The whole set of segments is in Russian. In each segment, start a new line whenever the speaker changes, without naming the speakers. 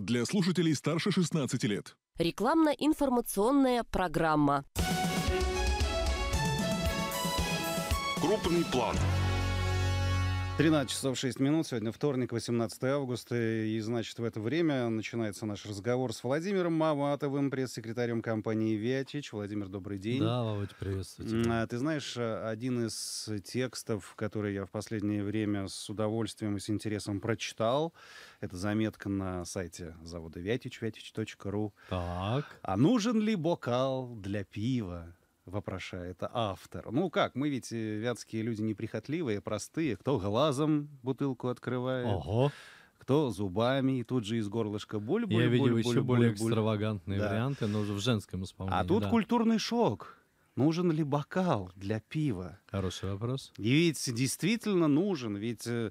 для слушателей старше 16 лет. Рекламно-информационная программа. Крупный план. 13 часов 6 минут. Сегодня вторник, 18 августа. И, значит, в это время начинается наш разговор с Владимиром Маматовым, пресс-секретарем компании «Виатич». Владимир, добрый день. Да,
Володь, приветствую тебя.
А, ты знаешь, э, один из текстов, который я в последнее время с удовольствием и с интересом прочитал, это заметка на сайте завода «Вятич», вятич.ру. Так. А нужен ли бокал для пива? — вопрошает автор. «Ну как, мы ведь э, вятские люди неприхотливые, простые. Кто глазом бутылку открывает, Ого. кто зубами, и тут же из горлышка
боль, боль, Я боль, видел боль, еще боль, более боль, экстравагантные да. варианты, но уже в женском исполнении. А тут да.
культурный шок. Нужен ли бокал для пива? Хороший вопрос. И ведь действительно нужен, ведь э,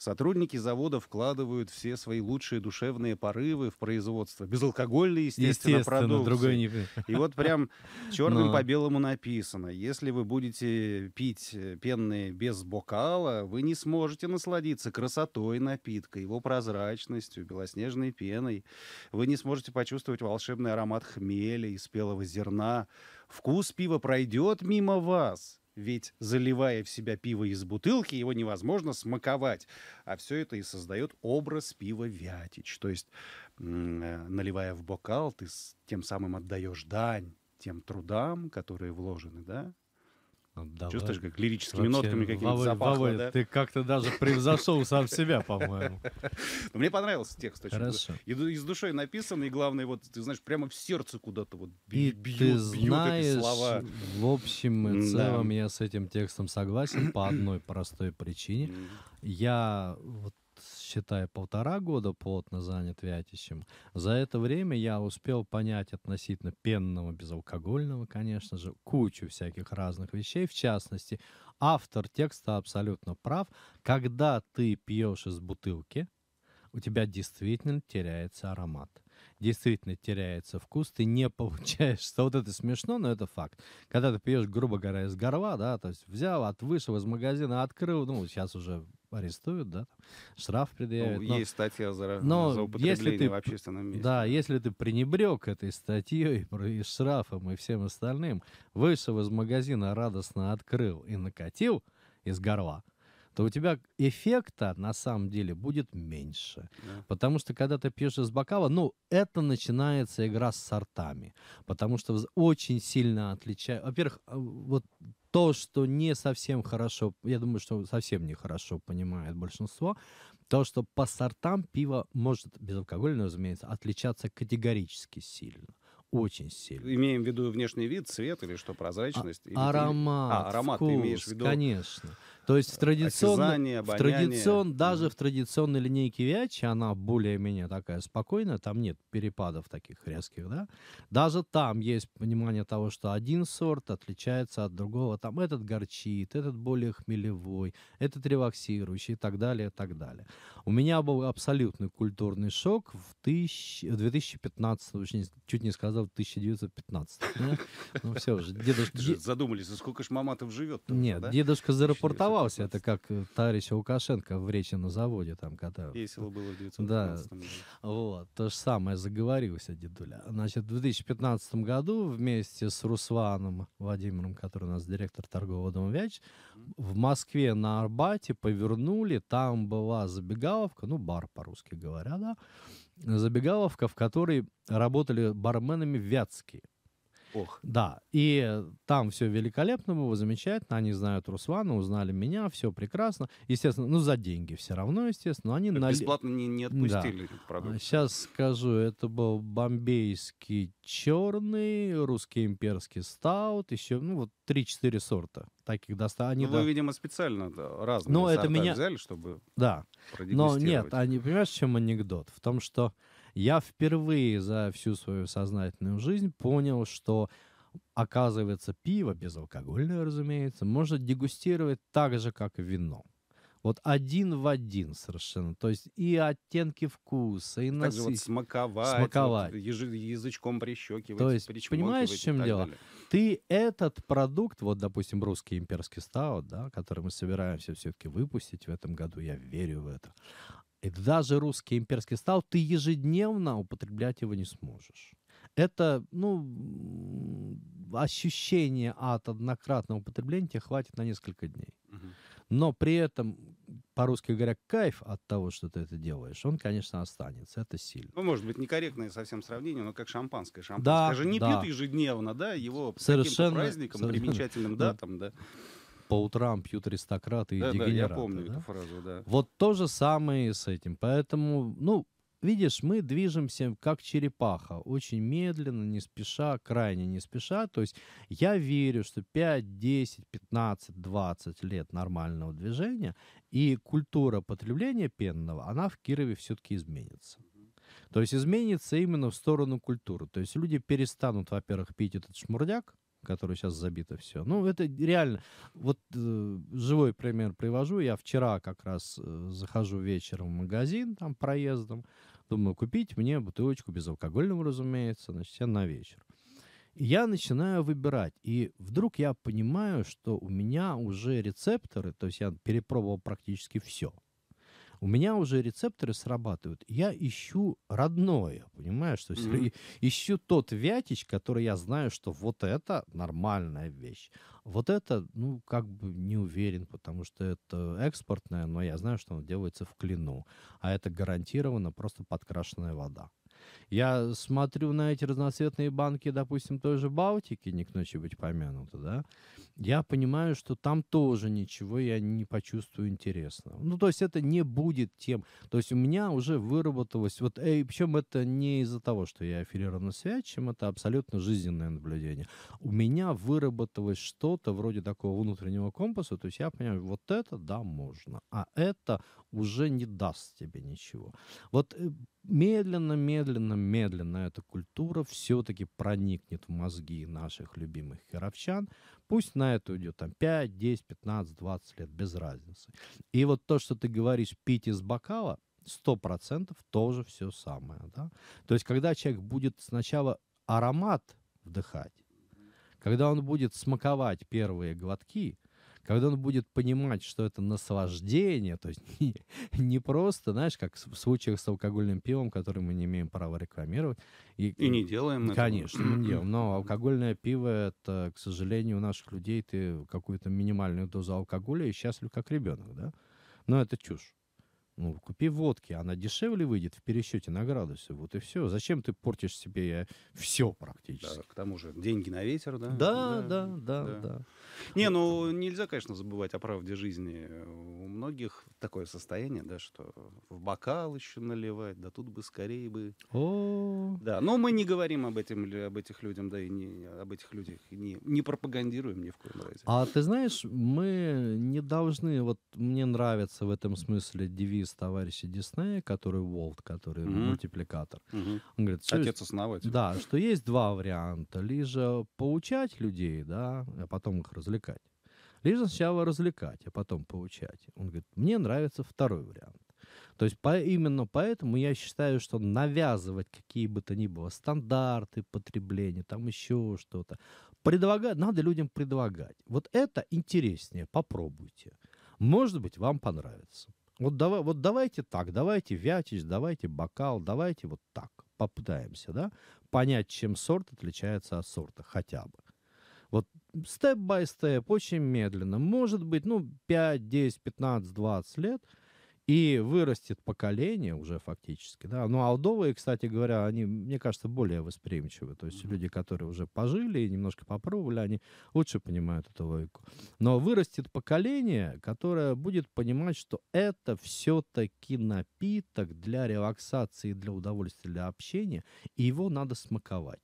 Сотрудники завода вкладывают все свои лучшие душевные порывы в производство. Безалкогольные, естественно, естественно продукции. Другой не... И вот прям черным Но... Ну. по белому написано. Если вы будете пить э, пенные без бокала, вы не сможете насладиться красотой напитка, его прозрачностью, белоснежной пеной. Вы не сможете почувствовать волшебный аромат хмеля и спелого зерна. Вкус пива пройдет мимо вас, ведь заливая в себя пиво из бутылки, его невозможно смаковать. А все это и создает образ пива вятич. То есть, э, наливая в бокал, ты тем самым отдаешь дань тем трудам, которые вложены, да, ну,
давай. Чувствуешь, как лирическими Вообще, нотками какими-то запахло, Вовы, да? ты как-то даже превзошел сам себя, по-моему.
Мне понравился текст очень. Хорошо. И, и с душой написан, и главное, вот, ты знаешь, прямо в сердце куда-то вот бьют, и ты знаешь, эти слова. в общем и целом
я с этим текстом согласен по одной простой причине. Я вот считай, полтора года плотно занят вятищем, За это время я успел понять относительно пенного, безалкогольного, конечно же, кучу всяких разных вещей. В частности, автор текста абсолютно прав. Когда ты пьешь из бутылки, у тебя действительно теряется аромат действительно теряется вкус, ты не получаешь, что вот это смешно, но это факт. Когда ты пьешь, грубо говоря, из горла, да, то есть взял, от вышел из магазина, открыл, ну, сейчас уже арестуют, да, штраф ну, предъявят. Ну, но, есть статья за, но за употребление если ты, в общественном месте. Да, если ты пренебрег этой статьей и штрафом и всем остальным, вышел из магазина, радостно открыл и накатил из горла, то у тебя эффекта на самом деле будет меньше. Да. Потому что когда ты пьешь из бокала, ну, это начинается игра с сортами. Потому что очень сильно отличается. Во-первых, а, вот то, что не совсем хорошо, я думаю, что совсем не хорошо понимает большинство, то, что по сортам пиво может, безалкогольное, разумеется, отличаться категорически сильно очень сильно.
Имеем в виду внешний вид, цвет или что, а, прозрачность? А, или аромат. Ты... А, аромат вкус, ты имеешь в виду? Конечно.
То есть в традиционной, в традицион, даже в традиционной линейке Виачи, она более-менее такая спокойная, там нет перепадов таких резких, да. Даже там есть понимание того, что один сорт отличается от другого, там этот горчит, этот более хмелевой, этот релаксирующий и так далее, и так далее. У меня был абсолютный культурный шок в, тысяч, 2015, чуть не сказал 1915. Ну все же, дедушка...
Задумались, за сколько ж мама там живет? Нет, дедушка
зарапортовал назывался это как э, товарища Лукашенко в речи на заводе там, когда... Весело было в 1915 да. Вот, то же самое заговорился дедуля. Значит, в 2015 году вместе с Русланом Владимиром, который у нас директор торгового дома Вяч, в Москве на Арбате повернули, там была забегаловка, ну, бар по-русски говоря, да, забегаловка, в которой работали барменами вятские. Ох. Да, и там все великолепно было, замечательно. Они знают Руслана, узнали меня, все прекрасно. Естественно, ну за деньги все равно, естественно. Но они Бесплатно Бесплатно не, не отпустили да. продукт. Сейчас а скажу, это был бомбейский черный, русский имперский стаут, еще, ну вот 3-4 сорта таких достали. Они, ну, вы, да...
видимо, специально да, разные Но ну, это меня... взяли, чтобы Да. Но нет,
они, а понимаешь, в чем анекдот? В том, что я впервые за всю свою сознательную жизнь понял, что оказывается пиво, безалкогольное, разумеется, можно дегустировать так же, как вино. Вот один в один совершенно. То есть и оттенки вкуса, и насыщенность. вот смаковать, смаковать. Вот
язычком прищекивать, То есть, понимаешь, в чем дело? Далее.
Ты этот продукт, вот, допустим, русский имперский стаут, да, который мы собираемся все-таки выпустить в этом году, я верю в это, и э, даже русский имперский стал ты ежедневно употреблять его не сможешь. Это, ну, ощущение от однократного употребления тебе хватит на несколько дней. Но при этом, по-русски говоря, кайф от того, что ты это делаешь, он, конечно, останется. Это сильно.
Ну, может быть, некорректное совсем сравнение, но как шампанское. Шампанское да, же не да. пьют ежедневно, да, его Совершенно... по каким-то праздникам, Совершенно. примечательным датам,
да по утрам пьют аристократы и да, дегенераты. Да, я помню да? эту фразу, да. Вот то же самое и с этим. Поэтому, ну, видишь, мы движемся как черепаха, очень медленно, не спеша, крайне не спеша. То есть я верю, что 5, 10, 15, 20 лет нормального движения и культура потребления пенного, она в Кирове все-таки изменится. То есть изменится именно в сторону культуры. То есть люди перестанут, во-первых, пить этот шмурдяк, которую сейчас забито все. Ну, это реально. Вот э, живой пример привожу. Я вчера как раз э, захожу вечером в магазин, там, проездом. Думаю, купить мне бутылочку безалкогольного, разумеется, значит, все на вечер. И я начинаю выбирать. И вдруг я понимаю, что у меня уже рецепторы, то есть я перепробовал практически все – у меня уже рецепторы срабатывают. Я ищу родное, понимаешь? То есть mm-hmm. ищу тот вятич, который я знаю, что вот это нормальная вещь. Вот это, ну, как бы не уверен, потому что это экспортное, но я знаю, что оно делается в клину. А это гарантированно просто подкрашенная вода. Я смотрю на эти разноцветные банки, допустим, той же Балтики, не к ночи быть помянуто, да, я понимаю, что там тоже ничего я не почувствую интересного. Ну, то есть это не будет тем. То есть у меня уже выработалось, вот, эй, причем это не из-за того, что я аффилирован с вячим, это абсолютно жизненное наблюдение. У меня выработалось что-то вроде такого внутреннего компаса, то есть я понимаю, вот это, да, можно, а это уже не даст тебе ничего. Вот э, медленно, медленно, медленно эта культура все-таки проникнет в мозги наших любимых херовчан. Пусть на это уйдет там 5, 10, 15, 20 лет, без разницы. И вот то, что ты говоришь, пить из бокала, сто процентов тоже все самое. Да? То есть, когда человек будет сначала аромат вдыхать, когда он будет смаковать первые глотки – когда он будет понимать, что это наслаждение, то есть не, не просто, знаешь, как в случаях с алкогольным пивом, который мы не имеем права рекламировать. И, и не э, делаем Конечно, мы не делаем. Но алкогольное пиво, это, к сожалению, у наших людей ты какую-то минимальную дозу алкоголя и счастлив как ребенок, да? Но это чушь. Ну, купи водки, она дешевле выйдет в пересчете на градусы. Вот и все. Зачем ты портишь себе все практически? Да, к
тому же деньги на ветер, да? Да, да, да, да. да. Не, ну нельзя, конечно, забывать о правде жизни. У многих такое состояние, да, что в бокал еще наливать, да тут бы скорее бы.
О. Да, но мы
не говорим об этом, об этих людях, да и не об этих людях не не пропагандируем ни в коем разе.
А ты знаешь, мы не должны. Вот мне нравится в этом смысле девиз из товарищей Диснея, который Волт, который mm-hmm. мультипликатор. Mm-hmm. Он говорит, отец-основатель. да, что есть два варианта. Либо поучать людей, да, а потом их развлекать. Либо сначала развлекать, а потом поучать. Он говорит, мне нравится второй вариант. То есть по, именно поэтому я считаю, что навязывать какие бы то ни было стандарты потребления, там еще что-то, предлагать, надо людям предлагать. Вот это интереснее, попробуйте. Может быть, вам понравится. Вот, давай, вот давайте так, давайте вятич, давайте бокал, давайте вот так. Попытаемся, да, понять, чем сорт отличается от сорта хотя бы. Вот степ-бай-степ, очень медленно, может быть, ну, 5, 10, 15, 20 лет – и вырастет поколение уже фактически, да. Но ну, алдовые, кстати говоря, они, мне кажется, более восприимчивы. То есть mm-hmm. люди, которые уже пожили и немножко попробовали, они лучше понимают эту логику. Но вырастет поколение, которое будет понимать, что это все-таки напиток для релаксации, для удовольствия, для общения, и его надо смаковать.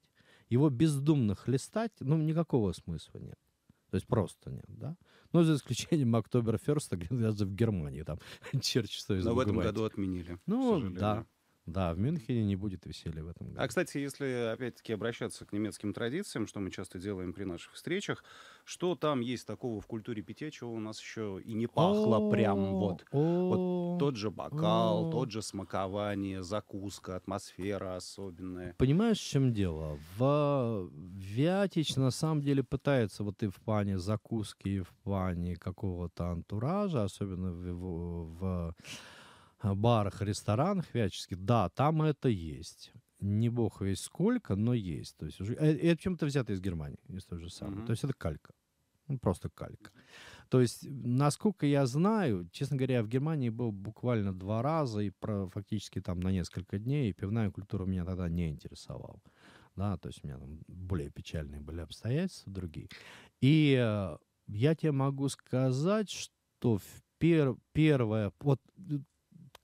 Его бездумно хлестать, ну, никакого смысла нет. То есть просто нет, да? Ну, за исключением Октоберферста, где даже в Германии там Черчилль что Но в этом году отменили. Ну, да, да, в Мюнхене не будет веселья в этом а,
году. А, кстати, если, опять-таки, обращаться к немецким традициям, что мы часто делаем при наших встречах, что там есть такого в культуре питья, чего у нас еще и не пахло прям вот.
Вот
тот же бокал, тот же смакование, закуска, атмосфера особенная.
Понимаешь, в чем дело? В Вятич, на самом деле, пытается вот и в плане закуски, и в плане какого-то антуража, особенно в, в барах, ресторанах вяческих, да, там это есть. Не бог весь сколько, но есть. То есть уже, э, и это чем-то взято из Германии, из той же самой. Mm-hmm. То есть это калька. Ну, просто калька. То есть, насколько я знаю, честно говоря, я в Германии был буквально два раза и про, фактически там на несколько дней, и пивная культура меня тогда не интересовала. Да, то есть у меня там более печальные были обстоятельства другие. И э, я тебе могу сказать, что в пер, первое... Вот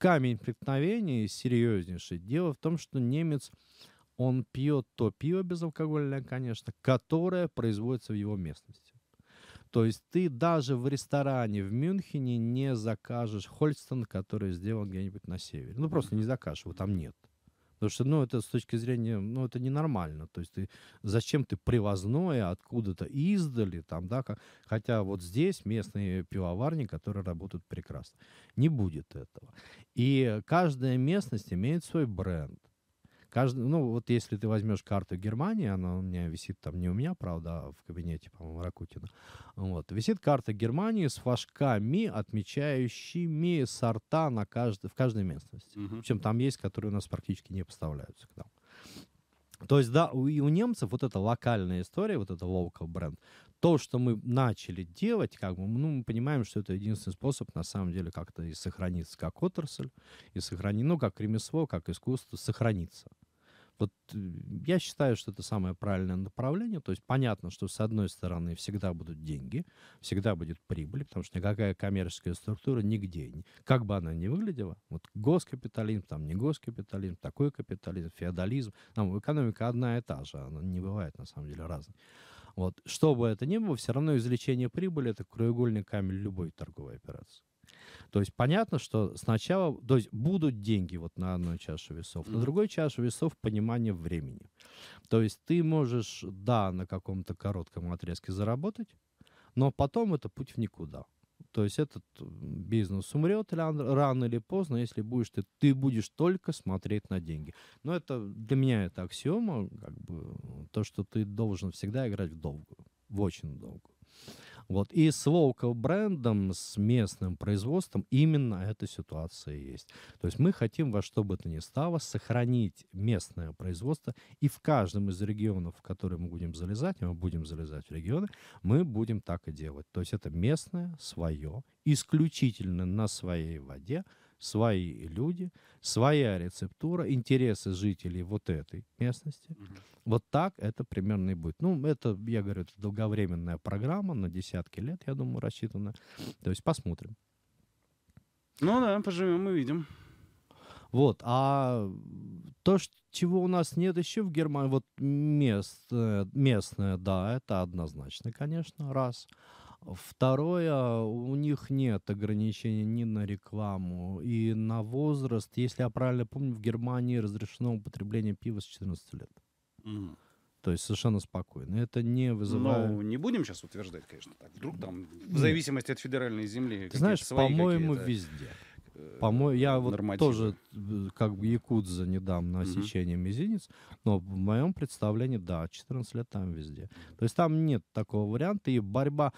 камень преткновения серьезнейший. Дело в том, что немец, он пьет то пиво безалкогольное, конечно, которое производится в его местности. То есть ты даже в ресторане в Мюнхене не закажешь Хольстон, который сделан где-нибудь на севере. Ну, просто не закажешь, его там нет. Потому что, ну, это с точки зрения, ну, это ненормально. То есть ты, зачем ты привозное откуда-то издали, там, да, как, хотя вот здесь местные пивоварни, которые работают прекрасно. Не будет этого. И каждая местность имеет свой бренд. Каждый, ну, вот если ты возьмешь карту Германии, она у меня висит там не у меня, правда, а в кабинете, по-моему, Ракутина. Вот. Висит карта Германии с флажками, отмечающими сорта на каждый в каждой местности. Угу. Причем там есть, которые у нас практически не поставляются к нам. То есть, да, у, у немцев вот эта локальная история, вот это local бренд, то, что мы начали делать, как бы, ну, мы понимаем, что это единственный способ, на самом деле, как-то и сохраниться как отрасль, и сохранить, ну, как ремесло, как искусство, сохраниться. Вот э, я считаю, что это самое правильное направление. То есть понятно, что с одной стороны всегда будут деньги, всегда будет прибыль, потому что никакая коммерческая структура нигде, как бы она ни выглядела, вот госкапитализм, там не госкапитализм, такой капитализм, феодализм, там экономика одна и та же, она не бывает на самом деле разной. Вот, что бы это ни было, все равно извлечение прибыли — это краеугольный камень любой торговой операции. То есть понятно, что сначала, то есть будут деньги вот на одной чаше весов, на другой чаше весов понимание времени. То есть ты можешь, да, на каком-то коротком отрезке заработать, но потом это путь в никуда. То есть этот бизнес умрет рано или поздно, если будешь ты, ты будешь только смотреть на деньги. Но это для меня это аксиома, как бы то, что ты должен всегда играть в долгую, в очень долгую. Вот. И с Local брендом, с местным производством именно эта ситуация есть. То есть мы хотим во что бы то ни стало сохранить местное производство, и в каждом из регионов, в которые мы будем залезать, и а мы будем залезать в регионы, мы будем так и делать. То есть это местное, свое, исключительно на своей воде – свои люди, своя рецептура, интересы жителей вот этой местности. mm Вот так это примерно и будет. Ну, это, я говорю, это долговременная программа на десятки лет, я думаю, рассчитана. То есть посмотрим. Ну да, поживем, мы видим. Вот, а то, что чего у нас нет еще в Германии, вот мест, э, местное, да, это однозначно, конечно, раз. Второе, у них нет ограничений ни на рекламу и на возраст. Если я правильно помню, в Германии разрешено употребление пива с 14 лет. Mm. То есть совершенно спокойно. Это не вызывает... Ну,
не будем сейчас утверждать, конечно. Так. Вдруг там, в зависимости от федеральной земли, Ты знаешь, по-моему, везде.
Э, По-моему, я вот нормативы. тоже э, как бы якудза не дам на сечение угу. мизинец, но в моем представлении, да, 14 лет там везде. То есть там нет такого варианта, и борьба...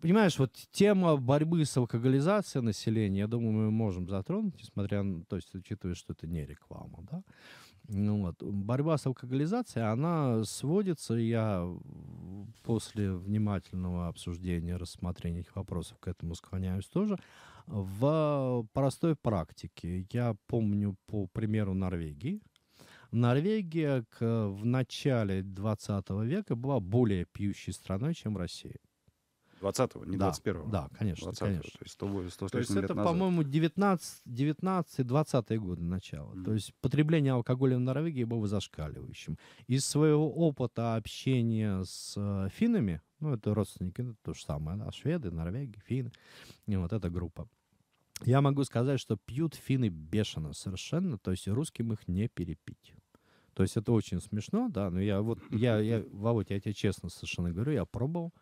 Понимаешь, вот тема борьбы с алкоголизацией населения, я думаю, мы можем затронуть, несмотря на, то есть учитывая, что это не реклама, да. Ну, вот. Борьба с алкоголизацией, она сводится, я после внимательного обсуждения, рассмотрения этих вопросов к этому склоняюсь тоже, в простой практике. Я помню по примеру Норвегии. Норвегия к, в начале 20 века была более пьющей страной, чем Россия.
20-го, не да, 21-го. Да, конечно, 20 конечно. То есть, 100, 100 то есть это, по-моему,
19-20-е годы начала. mm То есть потребление алкоголя в Норвегии было зашкаливающим. Из своего опыта общения с э, финнами, ну, это родственники, то же самое, да, шведы, норвеги, финны, и вот эта группа. Я могу сказать, что пьют финны бешено совершенно, то есть русским их не перепить. То есть это очень смешно, да, но я вот, я, я, Володь, я тебе честно совершенно говорю, я пробовал,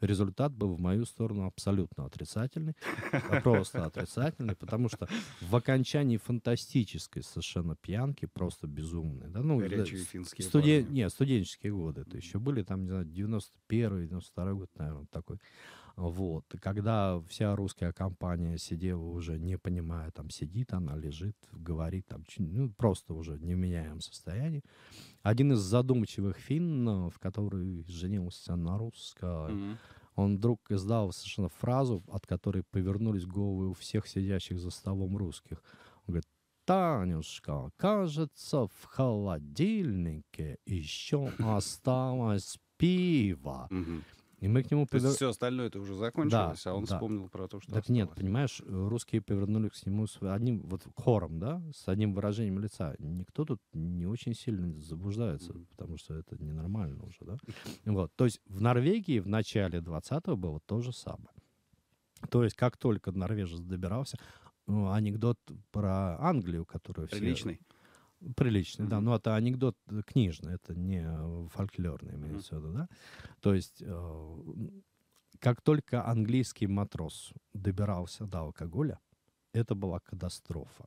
результат был в мою сторону абсолютно отрицательный, а, просто отрицательный, потому что в окончании фантастической совершенно пьянки, просто безумной, да, ну, Горячие да, финские студен... не, студенческие годы, это еще были там, не знаю, 91-92 год, наверное, такой. Вот. И когда вся русская компания сидела уже, не понимая, там сидит она, лежит, говорит, там, ну, просто уже не меняем меняемом Один из задумчивых финнов, который женился на русской, mm-hmm. он вдруг издал совершенно фразу, от которой повернулись головы у всех сидящих за столом русских. Он говорит, Танюшка, кажется, в холодильнике еще осталось пиво. Mm-hmm. И мы к нему... То есть все остальное это уже закончилось, да, а он да. вспомнил про то, что... Так осталось. нет, понимаешь, русские повернули к нему с одним вот хором, да, с одним выражением лица. Никто тут не очень сильно заблуждается, mm-hmm. потому что это ненормально уже, да. Вот, то есть в Норвегии в начале 20-го было то же самое. То есть как только норвежец добирался, ну, анекдот про Англию, которую все... Приличный. Все Приличный, mm-hmm. да. Ну, это анекдот э, книжный, это не э, фольклорный, имеется mm-hmm. в виду, да. То есть, э, как только английский матрос добирался до алкоголя, это была катастрофа.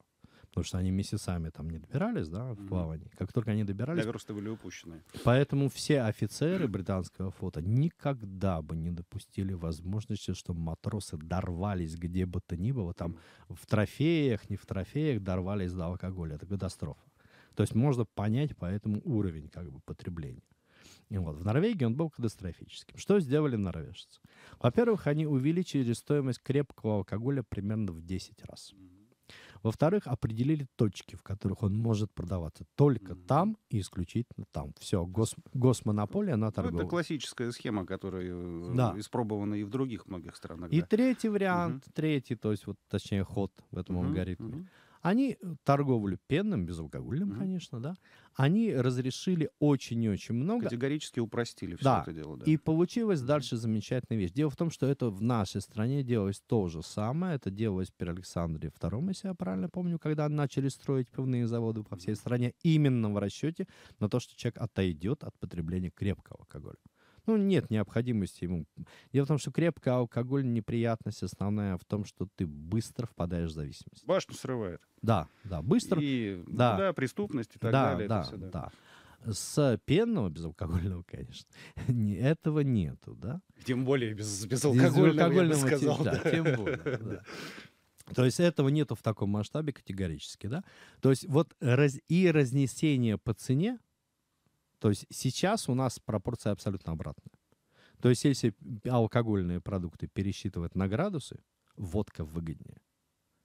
Потому что они месяцами там не добирались, да, в Mm-hmm. Как только они добирались... Да, были упущены. Поэтому все офицеры британского флота никогда бы не допустили возможности, что матросы дорвались где бы то ни было, там, mm-hmm. в трофеях, не в трофеях, дорвались до алкоголя. Это катастрофа. То есть можно понять поэтому уровень как бы потребления. И вот. В Норвегии он был катастрофическим. Что сделали норвежцы? Во-первых, они увеличили стоимость крепкого алкоголя примерно в 10 раз. Во-вторых, определили точки, в которых он может продаваться. Только mm-hmm. там и исключительно там. Все, гос, госмонополия на торговле. Ну, это
классическая схема, которая э, да. испробована и в других многих странах. И да. третий вариант,
mm-hmm. третий, то есть вот, точнее, ход в этом mm-hmm. алгоритме. Mm-hmm они э, торговлю пенным, безалкогольным, mm конечно, да. Они разрешили очень и очень много. Категорически упростили все да. это дело, да. И получилась дальше замечательная вещь. Дело в том, что это в нашей стране делалось то же самое. Это делалось при Александре II, если я правильно помню, когда начали строить пивные заводы по всей стране, именно в расчете на то, что человек отойдет от потребления крепкого алкоголя ну, нет необходимости ему. Дело в том, что крепкая алкоголь неприятность основная в том, что ты быстро впадаешь в зависимость.
Башню срывает.
Да, да, быстро. И ну да, да
преступность и так да, далее. Да, все, да,
да. С пенного безалкогольного, конечно, не этого нету, да? Тем более без, безалкогольного, безалкогольного я бы сказал. Тем, да, да. тем более, да. То есть этого нету в таком масштабе категорически, да? То есть вот раз, и разнесение по цене, то есть сейчас у нас пропорция абсолютно обратная. То есть если алкогольные продукты пересчитывать на градусы, водка выгоднее.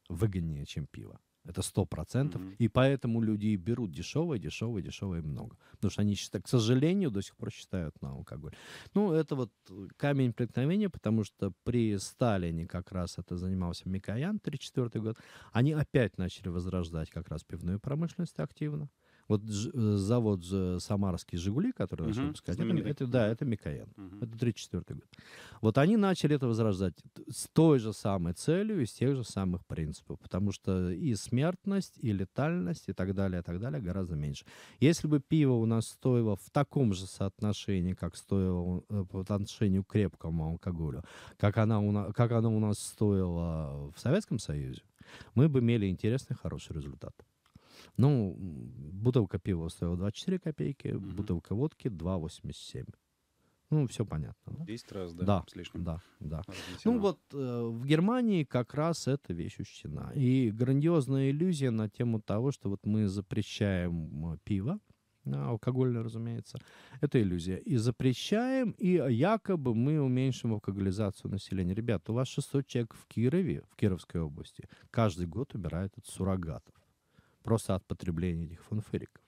Выгоднее, чем пиво. Это 100%. Mm-hmm. И поэтому люди и берут дешевое, дешевое, дешевое много. Потому что они, к сожалению, до сих пор считают на алкоголь. Ну, это вот камень преткновения, потому что при Сталине как раз это занимался Микоян, 1934 год. Они опять начали возрождать как раз пивную промышленность активно. Вот э, завод э, Самарский Жигули, который наш угу, выпуск, это, это, да, это Микоян. Угу. Это 34 год. Вот они начали это возрождать с той же самой целью и с тех же самых принципов. Потому что и смертность, и летальность, и так далее, и так далее гораздо меньше. Если бы пиво у нас стоило в таком же соотношении, как стоило э, по отношению к крепкому алкоголю, как, она у нас, как оно у нас стоило в Советском Союзе, мы бы имели интересный, хороший результат. Ну, бутылка пива стоила 24 копейки, угу. бутылка водки 2,87. Ну, все понятно. Да? 10 раз, да, да с лишним. Да, да. Ну, вот э, в Германии как раз эта вещь учтена. И грандиозная иллюзия на тему того, что вот мы запрещаем э, пиво, а, алкогольное, разумеется, это иллюзия. И запрещаем, и якобы мы уменьшим алкоголизацию населения. Ребята, у вас 600 человек в Кирове, в Кировской области, каждый год умирает от суррогатов просто от потребления этих фанфериков.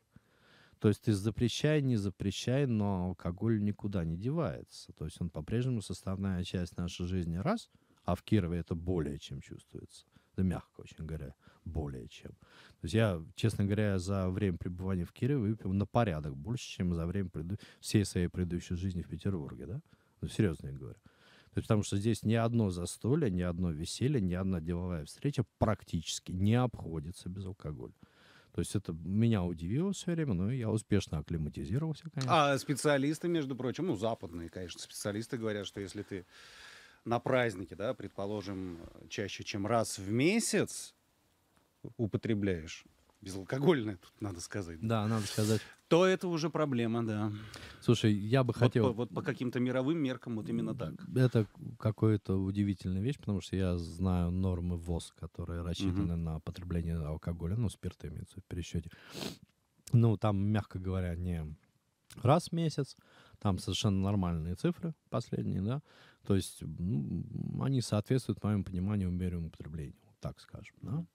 То есть ты запрещай, не запрещай, но алкоголь никуда не девается. То есть он по-прежнему составная часть нашей жизни раз, а в Кирове это более чем чувствуется. Да мягко очень говоря, более чем. То есть я, честно говоря, за время пребывания в Кирове выпил на порядок больше, чем за время преду... всей своей предыдущей жизни в Петербурге. Да? Ну, серьезно я говорю. То есть, потому что здесь ни одно застолье, ни одно веселье, ни одна деловая встреча практически не обходится без алкоголя. То есть это меня удивило все время, но я успешно акклиматизировался, конечно. А
специалисты, между прочим, ну, западные, конечно, специалисты говорят, что если ты на празднике, да, предположим, чаще, чем раз в месяц употребляешь безалкогольное, тут надо сказать.
Да, надо сказать.
То это уже проблема, да.
Слушай, я бы хотел... Вот по,
вот по каким-то мировым меркам вот именно
так. Это какая-то удивительная вещь, потому что я знаю нормы ВОЗ, которые рассчитаны угу. на потребление алкоголя, ну, спирта имеется в пересчете. Ну, там, мягко говоря, не раз в месяц, там совершенно нормальные цифры последние, да, то есть ну, они соответствуют моему пониманию мере употребления, так скажем, да.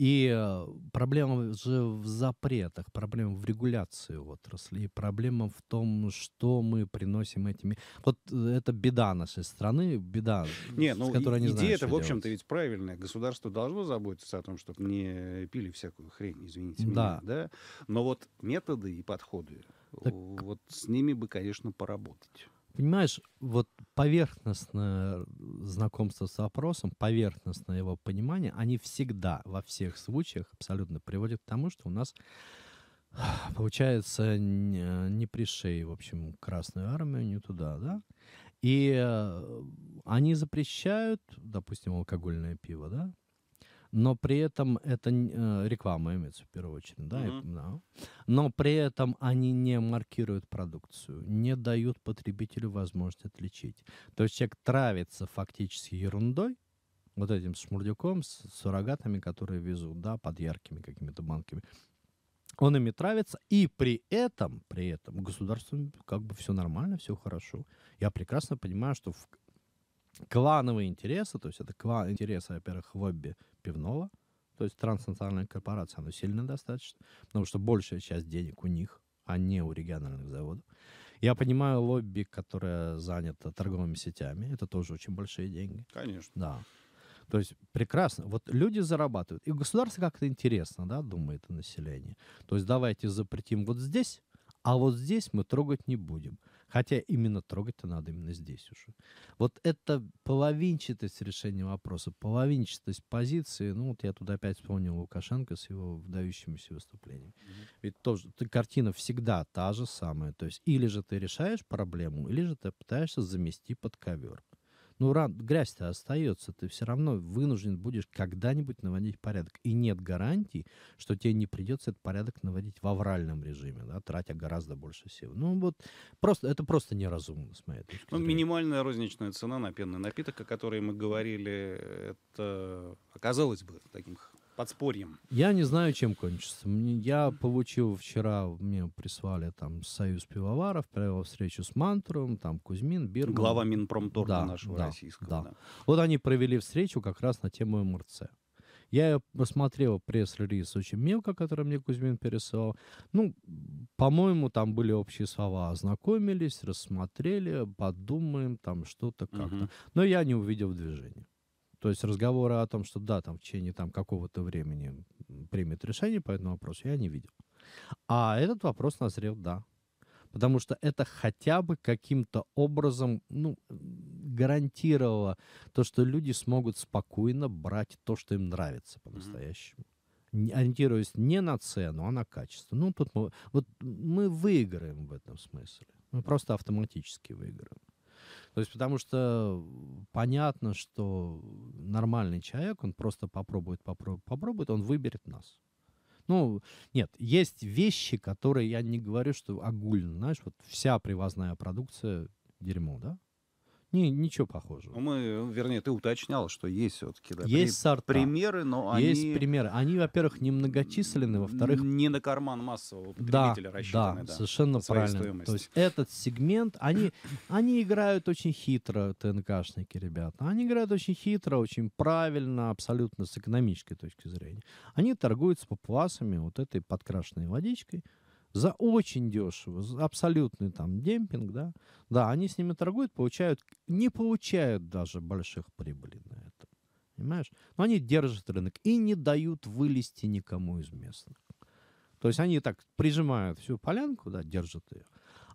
И э, проблема же в запретах, проблема в регуляции отрасли, проблема в том, что мы приносим этими... Вот э, это беда нашей страны, беда, не, ну, с которой Не, не идея это, в общем-то, ведь
правильная. Государство должно заботиться о том, чтобы не пили всякую хрень, извините да. меня. Да? Но вот методы и подходы, так... вот с ними бы, конечно, поработать.
Понимаешь, вот поверхностное знакомство с вопросом, поверхностное его понимание, они всегда, во всех случаях, абсолютно приводят к тому, что у нас получается не при шее, в общем, Красную Армию, не туда, да? И э, они запрещают, допустим, алкогольное пиво, да? но при этом это э, реклама имеется в первую очередь, да, mm-hmm. да, но при этом они не маркируют продукцию, не дают потребителю возможность отличить. То есть человек травится фактически ерундой, вот этим шмурдюком, с суррогатами, которые везут, да, под яркими какими-то банками. Он ими травится, и при этом, при этом государству как бы все нормально, все хорошо. Я прекрасно понимаю, что в клановые интересы, то есть это клан, интересы, во-первых, хобби пивного, то есть транснациональная корпорация, она сильно достаточно, потому что большая часть денег у них, а не у региональных заводов. Я понимаю лобби, которое занято торговыми сетями, это тоже очень большие деньги. Конечно. Да. То есть прекрасно. Вот люди зарабатывают. И государство как-то интересно, да, думает население. То есть давайте запретим вот здесь, а вот здесь мы трогать не будем. Хотя именно трогать-то надо именно здесь уже. Вот это половинчатость решения вопроса, половинчатость позиции, ну вот я тут опять вспомнил Лукашенко с его выдающимися выступлениями. Mm-hmm. Ведь тоже, ты, картина всегда та же самая. То есть или же ты решаешь проблему, или же ты пытаешься замести под ковер. Ну, грязь-то остается, ты все равно вынужден будешь когда-нибудь наводить порядок. И нет гарантий, что тебе не придется этот порядок наводить в авральном режиме, да, тратя гораздо больше сил. Ну, вот просто, это просто неразумно, с моей точки
ну, зрения. ну, Минимальная розничная цена на пенный напиток, о которой мы говорили, это оказалось бы таким подспорьем.
Я не знаю, чем кончится. Я получил вчера, мне прислали там Союз пивоваров, провел встречу с Мантуром, там Кузьмин, Бирман. Глава Минпромторга да, нашего да, российского. Да. да. Вот они провели встречу как раз на тему МРЦ. Я посмотрел пресс-релиз очень мелко, который мне Кузьмин пересылал. Ну, по-моему, там были общие слова. Ознакомились, рассмотрели, подумаем, там что-то как-то. Угу. Но я не увидел движения. То есть разговоры о том, что да, там в течение там, какого-то времени примет решение по этому вопросу, я не видел. А этот вопрос назрел, да. Потому что это хотя бы каким-то образом ну, гарантировало то, что люди смогут спокойно брать то, что им нравится по-настоящему. Mm-hmm. Ориентируясь не на цену, а на качество. Ну, тут мы, вот мы выиграем в этом смысле. Мы просто автоматически выиграем. То есть потому что понятно, что нормальный человек, он просто попробует, попробует, попробует, он выберет нас. Ну, нет, есть вещи, которые я не говорю, что огульно, знаешь, вот вся привозная продукция дерьмо, да? Не, ничего похожего.
Ну, мы, вернее, ты уточнял, что есть все-таки да, есть при, сорта. примеры, но они... Есть
примеры. Они, во-первых, немногочисленны, во-вторых...
Не на карман массового потребителя да, рассчитаны. Да, да, совершенно правильно. Стоимости. То есть
этот сегмент, они, они играют очень хитро, ТНКшники, ребята. Они играют очень хитро, очень правильно, абсолютно с экономической точки зрения. Они торгуются с папуасами вот этой подкрашенной водичкой, за очень дешево, за абсолютный там демпинг, да, да, они с ними торгуют, получают, не получают даже больших прибылей на этом, понимаешь? Но они держат рынок и не дают вылезти никому из местных. То есть они так прижимают всю полянку, да, держат ее,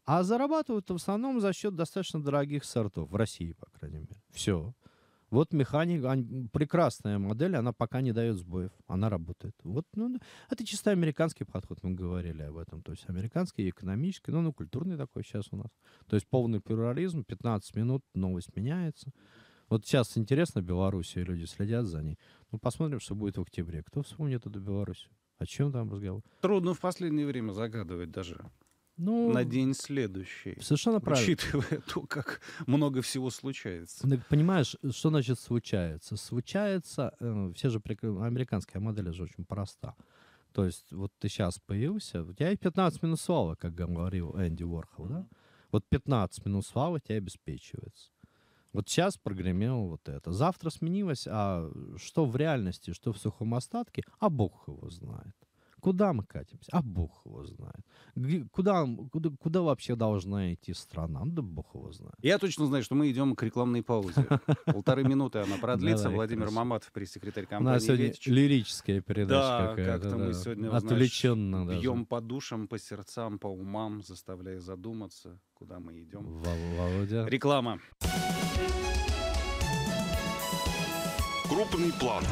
а зарабатывают в основном за счет достаточно дорогих сортов, в России, по крайней мере. Все. Вот механика прекрасная модель, она пока не дает сбоев, она работает. Вот, ну, это чисто американский подход, мы говорили об этом. То есть американский, экономический, ну, ну, культурный такой сейчас у нас. То есть полный плюрализм, 15 минут, новость меняется. Вот сейчас интересно Беларусь, люди следят за ней. Ну, посмотрим, что будет в октябре. Кто вспомнит эту Беларусь? О чем там разговор?
Трудно в последнее время загадывать даже ну, на день следующий. Совершенно правильно.
Учитывая то, как много
всего случается.
Ну, понимаешь, что значит случается? Случается, э, все же прик... американская модель же очень проста. То есть вот ты сейчас появился, у тебя и 15 минус славы, как говорил Энди Уорхол, да? Вот 15 минус славы тебя обеспечивается. Вот сейчас прогремело вот это. Завтра сменилось, а что в реальности, что в сухом остатке, а бог его знает. Куда мы катимся? А бог его знает. Куда, куда, куда вообще должна идти страна? Да бог его знает.
Я точно знаю, что мы идем к рекламной паузе. Полторы минуты она продлится. Владимир Маматов, пресс-секретарь компании У нас сегодня лирическая передача Да. как-то мы сегодня, Отвлеченно бьем по душам, по сердцам, по умам, заставляя задуматься, куда мы идем. Володя. Реклама. Крупный план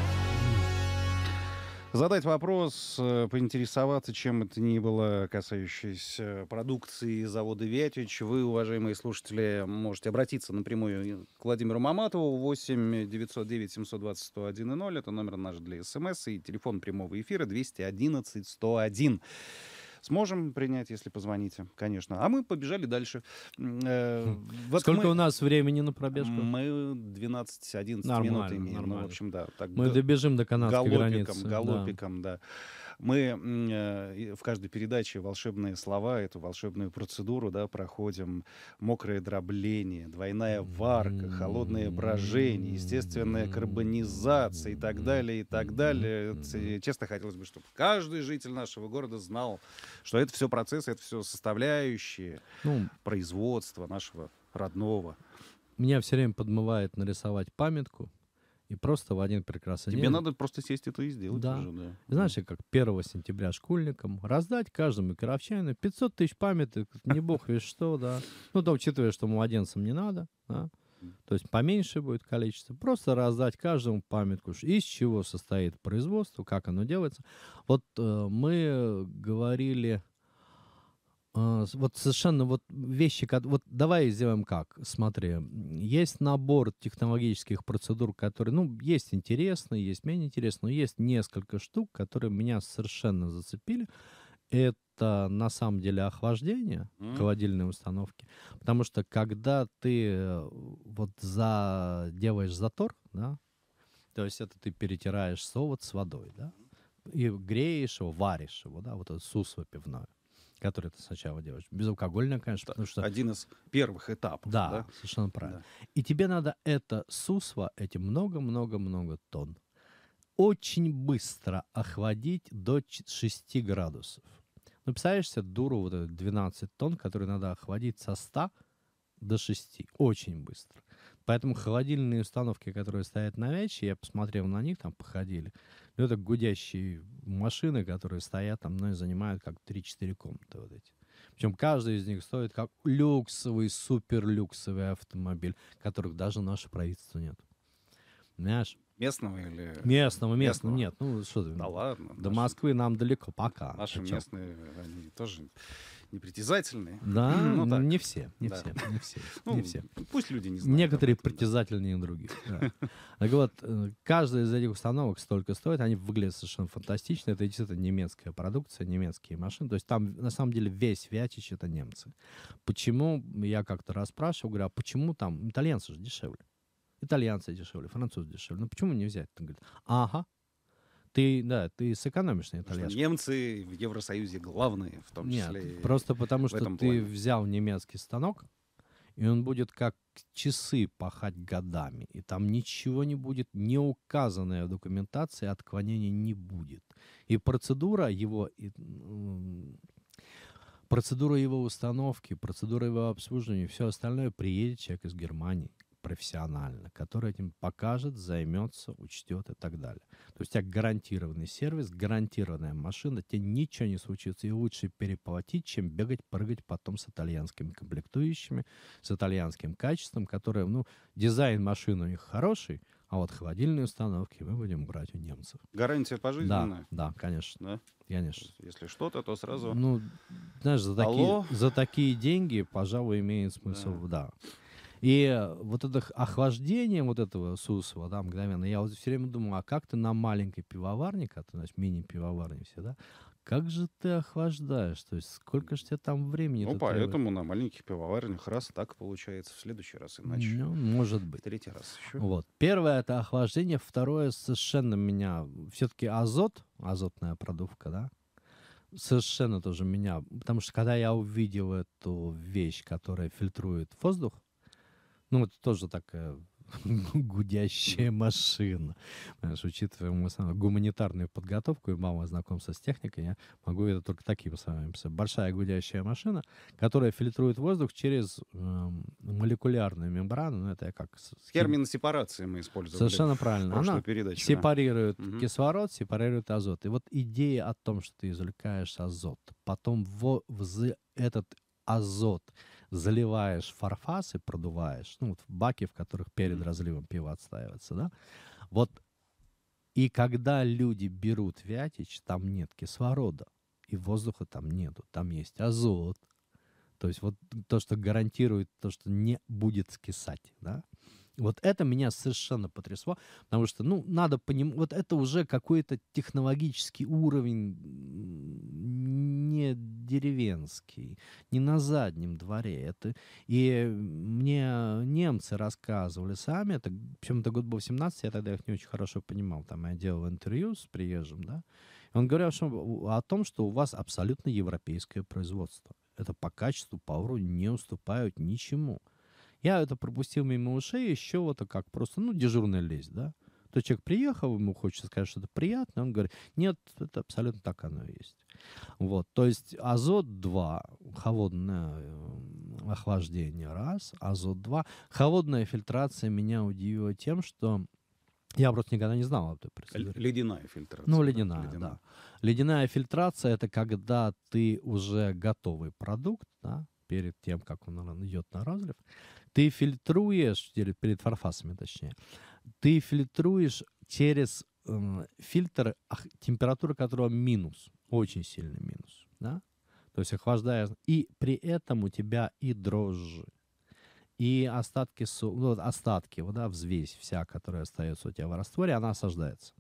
задать вопрос, э, поинтересоваться, чем это ни было, касающееся продукции завода «Вятич», вы, уважаемые слушатели, можете обратиться напрямую к Владимиру Маматову 8 909 720 101 0. Это номер наш для смс и телефон прямого эфира 211 101 сможем принять, если позвоните, конечно. А мы побежали дальше. Э, хм. Вот Сколько мы... у нас времени на пробежку? Мы 12-11 минут имеем. Нормально. Ну, в общем, да. Так, мы добежим до канадской голопиком, границы. Голопиком, да. да. Мы э, в каждой передаче волшебные слова, эту волшебную процедуру да, проходим. Мокрое дробление, двойная варка, холодное брожение, естественная карбонизация и так далее, и так далее. Честно хотелось бы, чтобы каждый житель нашего города знал, что это все процессы, это все составляющие ну, производства нашего родного.
Меня все время подмывает нарисовать памятку и просто в один прекрасный Тебе день... Тебе
надо просто сесть это и
сделать. Да. Уже, да. Знаешь, как 1 сентября школьникам раздать каждому коровчанину 500 тысяч памяток, не бог весь что, да. Ну, да, учитывая, что младенцам не надо, да. То есть поменьше будет количество. Просто раздать каждому памятку, из чего состоит производство, как оно делается. Вот э, мы говорили а, вот совершенно вот вещи, вот давай сделаем как, смотри, есть набор технологических процедур, которые, ну, есть интересные, есть менее интересные, но есть несколько штук, которые меня совершенно зацепили. Это на самом деле охлаждение mm. холодильной установки, потому что когда ты э, вот за делаешь затор, да, то есть это ты перетираешь солод с водой, да, и греешь его, варишь его, да, вот это сусло пивное который ты сначала делаешь. Безалкогольное, конечно, потому что... Один из первых этапов. Да, да? совершенно правильно. Да. И тебе надо это сусло, эти много-много-много тонн, очень быстро охладить до 6 градусов. Ну, представляешь себе дуру вот этот 12 тонн, который надо охладить со 100 до 6. Очень быстро. Поэтому холодильные установки, которые стоят на мяче, я посмотрел на них, там походили, ну, это гудящие машины, которые стоят там, ну, и занимают как 3-4 комнаты вот эти. Причем каждый из них стоит как люксовый, суперлюксовый автомобиль, которых даже наше правительство нет. Понимаешь? Местного или... Местного, местного, местного. нет. Ну, что ты? Да ладно. До наши... Москвы нам далеко пока. Наши Причем...
местные, они тоже непритязательные. Да, ну, так. не все, не да. все, не все, ну, не все. Пусть люди не знают. Некоторые
этом, притязательнее да. других. Да. Так вот, э, каждая из этих установок столько стоит, они выглядят совершенно фантастично. Это действительно немецкая продукция, немецкие машины. То есть там, на самом деле, весь Вятич — это немцы. Почему, я как-то расспрашивал, говорю, а почему там итальянцы же дешевле? итальянцы дешевле, французы дешевле. Ну почему не взять? Он говорит, ага, ты, да, ты сэкономишь на итальянском.
Немцы в Евросоюзе главные, в том числе. Нет, просто потому что ты плане.
взял немецкий станок, и он будет как часы пахать годами, и там ничего не будет, не указанная в документации отклонения не будет. И процедура его и, процедура его установки, процедура его обслуживания, все остальное приедет человек из Германии, профессионально, который этим покажет, займется, учтет и так далее. То есть у тебя гарантированный сервис, гарантированная машина, тебе ничего не случится, и лучше переплатить, чем бегать, прыгать потом с итальянскими комплектующими, с итальянским качеством, которое, ну, дизайн машины у них хороший, а вот холодильные установки мы будем брать у немцев. Гарантия пожизненная? Да, да, конечно. Да? Конечно. Если что-то, то сразу... Ну, знаешь, за такие, за такие деньги, пожалуй, имеет смысл, да. да. И вот это охлаждение вот этого Сусова, да, мгновенно, я вот все время думаю, а как ты на маленькой пивоварне, а ты, значит, мини-пивоварне все, да, как же ты охлаждаешь? То есть сколько же тебе там времени? Ну, поэтому требует?
на маленьких пивоварнях раз так получается, в следующий раз иначе. Ну, может быть. В третий раз еще. Вот.
Первое — это охлаждение. Второе — совершенно меня... Все-таки азот, азотная продувка, да? Совершенно тоже меня... Потому что когда я увидел эту вещь, которая фильтрует воздух, ну, вот тоже так э, гудящая машина. Понимаешь, учитывая мою самую гуманитарную подготовку и мало знакомство с техникой, я могу это только таким самым Большая гудящая машина, которая фильтрует воздух через э, молекулярную мембрану. Ну, это я как...
Термин сепарации мы используем. Совершенно правильно. Она передачу, сепарирует
да. кислород, сепарирует азот. И вот идея о том, что ты извлекаешь азот, потом в, в этот азот заливаешь фарфас и продуваешь, ну, вот баки, в которых перед разливом пиво отстаивается, да, вот и когда люди берут вятич, там нет кислорода, и воздуха там нету, там есть азот, то есть вот то, что гарантирует то, что не будет скисать, да, вот это меня совершенно потрясло, потому что, ну, надо понимать, вот это уже какой-то технологический уровень не деревенский, не на заднем дворе. Это... И мне немцы рассказывали сами, это, причем это год был 17, я тогда их не очень хорошо понимал, там я делал интервью с приезжим, да, он говорил о том, что у вас абсолютно европейское производство. Это по качеству, по уровню не уступают ничему. Я это пропустил мимо ушей еще вот как просто, ну, дежурная лезть, да. То человек приехал, ему хочется сказать что-то приятное, он говорит, нет, это абсолютно так оно и есть. Вот, то есть азот-2, холодное эм, охлаждение, раз, азот-2. Холодная фильтрация меня удивила тем, что я просто никогда не знал об этой процедуре. Ледяная фильтрация. Ну, ледяная, да. Ледяная, да. ледяная фильтрация — это когда ты уже готовый продукт, да, перед тем, как он идет на разлив, ты фильтруешь, перед фарфасами точнее, ты фильтруешь через э, фильтр температура которого минус, очень сильный минус, да? То есть охлаждая и при этом у тебя и дрожжи, и остатки, ну, остатки, да, взвесь вся, которая остается у тебя в растворе, она осаждается.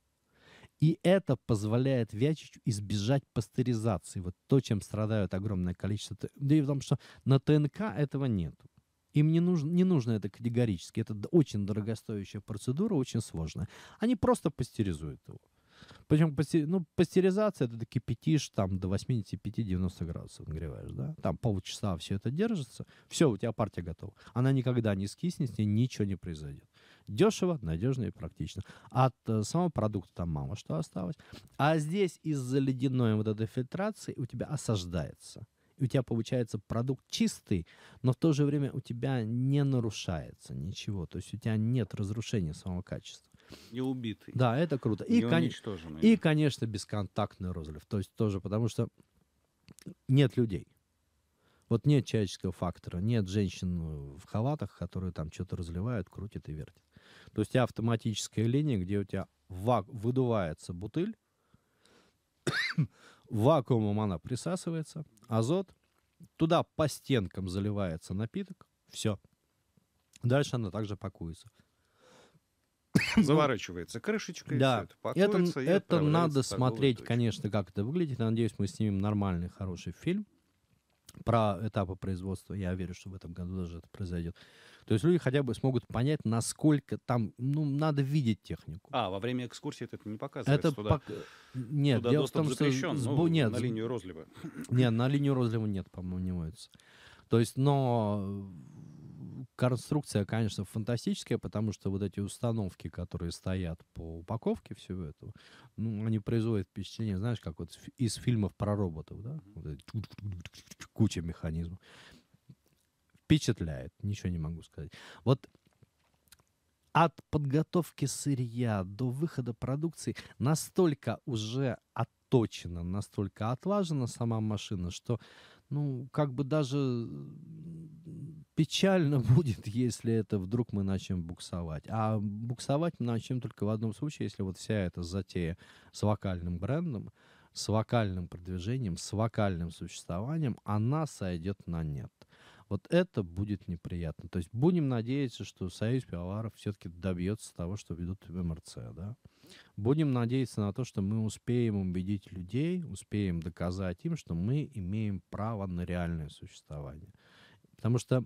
И это позволяет Вячичу избежать пастеризации. Вот то, чем страдают огромное количество... Да и в том, что на ТНК этого нет. Им не нужно, не нужно это категорически. Это очень дорогостоящая процедура, очень сложная. Они просто пастеризуют его. Причем ну, пастеризация это ты кипятишь там до 85-90 градусов нагреваешь, да? Там полчаса все это держится, все, у тебя партия готова. Она никогда не скиснет, с ней ничего не произойдет. Дешево, надежно и практично. От э, самого продукта там мало что осталось. А здесь из-за ледяной вот этой фильтрации у тебя осаждается. И у тебя получается продукт чистый, но в то же время у тебя не нарушается ничего. То есть у тебя нет разрушения самого качества. Не убитый. Да, это круто. И, кон... и конечно, бесконтактный розлив. То есть тоже потому что нет людей. Вот нет человеческого фактора, нет женщин э, в халатах, которые там что-то разливают, крутят и вертят. То есть у тебя автоматическая линия, где у тебя вак... выдувается бутыль, вакуумом она присасывается, азот, туда по стенкам заливается напиток, все. Дальше она также пакуется.
Ну, Заворачивается крышечкой, да. все это пакуется. Это, это надо смотреть,
точку. конечно, как это выглядит. Надеюсь, мы снимем нормальный, хороший фильм про этапы производства. Я верю, что в этом году даже это произойдет. То есть люди хотя бы смогут понять, насколько там, ну, надо видеть технику.
А, во время экскурсии это не показывается это туда? Пок... Нет, туда дело в том, запрещен, что... Ну, нет, на линию розлива.
Нет, на линию розлива нет, по-моему, не моется. То есть, но э, конструкция, конечно, фантастическая, потому что вот эти установки, которые стоят по упаковке всего этого, ну, они производят впечатление, знаешь, как вот из фильмов про роботов, да? Вот куча механизмов впечатляет, ничего не могу сказать. Вот от подготовки сырья до выхода продукции настолько уже отточена, настолько отважена сама машина, что ну, как бы даже печально будет, если это вдруг мы начнем буксовать. А буксовать мы начнем только в одном случае, если вот вся эта затея с вокальным брендом, с вокальным продвижением, с вокальным существованием, она сойдет на нет. Вот это будет неприятно. То есть будем надеяться, что Союз пивоваров все-таки добьется того, что ведут в МРЦ. Да? Будем надеяться на то, что мы успеем убедить людей, успеем доказать им, что мы имеем право на реальное существование. Потому что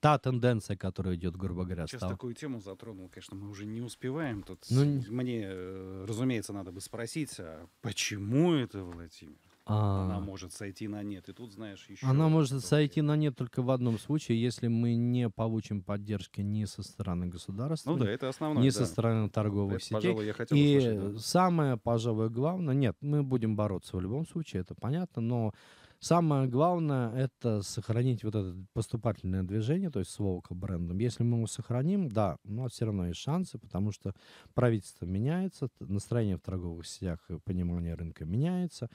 та тенденция, которая идет, грубо говоря, Сейчас стала... такую
тему затронул, конечно, мы уже не успеваем. Тут ну, мне, э, разумеется, надо бы спросить, а почему это, Владимир? А... Она может сойти на нет. И тут, знаешь, еще... Она
может сойти на нет только в одном случае, если мы не получим поддержки ни со стороны государства, ну, да, это основное, ни да. со стороны торговых это, сетей. Пожалуй, я хотел и услышать, да. самое, пожалуй, главное, нет, мы будем бороться в любом случае, это понятно, но самое главное это сохранить вот это поступательное движение, то есть с волка брендом. Если мы его сохраним, да, но все равно есть шансы, потому что правительство меняется, настроение в торговых сетях и понимание рынка меняется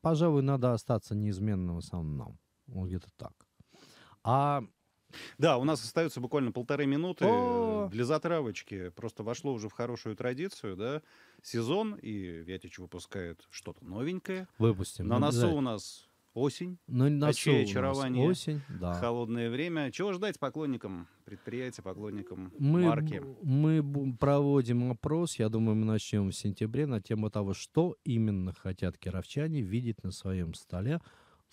пожалуй, надо остаться неизменным в основном. Вот где-то так.
А да, у нас остается буквально полторы минуты О! для затравочки. Просто вошло уже в хорошую традицию, да, сезон, и Вятич выпускает что-то новенькое. Выпустим. На носу у нас Осень.
Но на чье очарование. Осень, да.
Холодное время. Чего ждать поклонникам предприятия, поклонникам мы, марки?
Мы проводим опрос, я думаю, мы начнем в сентябре, на тему того, что именно хотят кировчане видеть на своем столе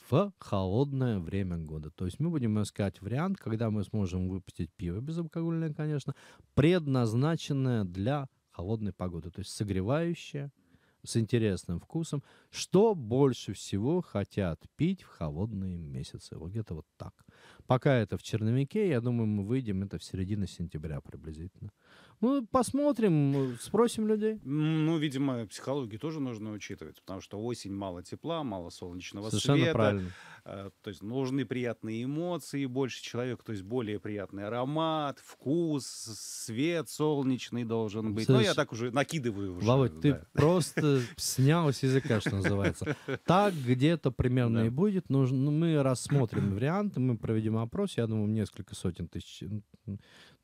в холодное время года. То есть мы будем искать вариант, когда мы сможем выпустить пиво безалкогольное, конечно, предназначенное для холодной погоды, то есть согревающее с интересным вкусом, что больше всего хотят пить в холодные месяцы. Вот где-то вот так. Пока это в черновике, я думаю, мы выйдем это в середине сентября приблизительно. Ну, посмотрим, спросим людей. Ну, видимо,
психологию тоже нужно учитывать, потому что осень мало тепла, мало солнечного Совершенно света. правильно. Э, то есть нужны приятные эмоции больше человек, то есть более приятный аромат, вкус, свет солнечный должен быть. Слышь, ну, я так уже накидываю уже. Володь, да. ты
просто снял с языка, что называется. Так где-то примерно и будет. Нужно, ну, мы рассмотрим варианты, мы проведем опрос, я думаю, несколько сотен тысяч,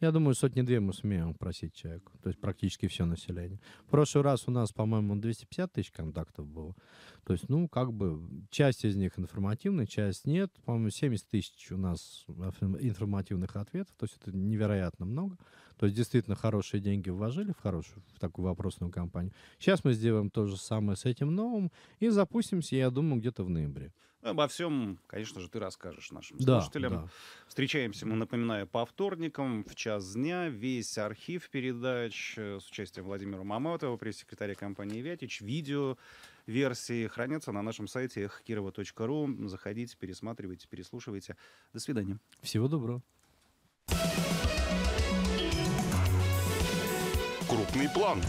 я думаю, сотни-две мы сумеем просить человеку, То есть практически все население. В прошлый раз у нас, по-моему, 250 тысяч контактов было. То есть, ну, как бы, часть из них информативная, часть нет. По-моему, 70 тысяч у нас информативных ответов. То есть это невероятно много. То есть действительно хорошие деньги вложили в хорошую, в такую вопросную компанию. Сейчас мы сделаем то же самое с этим новым и запустимся, я думаю, где-то в ноябре.
Обо всем, конечно же, ты расскажешь нашим да, слушателям. Да. Встречаемся мы, напоминаю, по вторникам в час дня. Весь архив передач э, с участием Владимира Маматова, пресс-секретаря компании «Вятич», видео версии хранятся на нашем сайте эхокирова.ру. Заходите, пересматривайте, переслушивайте. До свидания.
Всего доброго. Крупный план.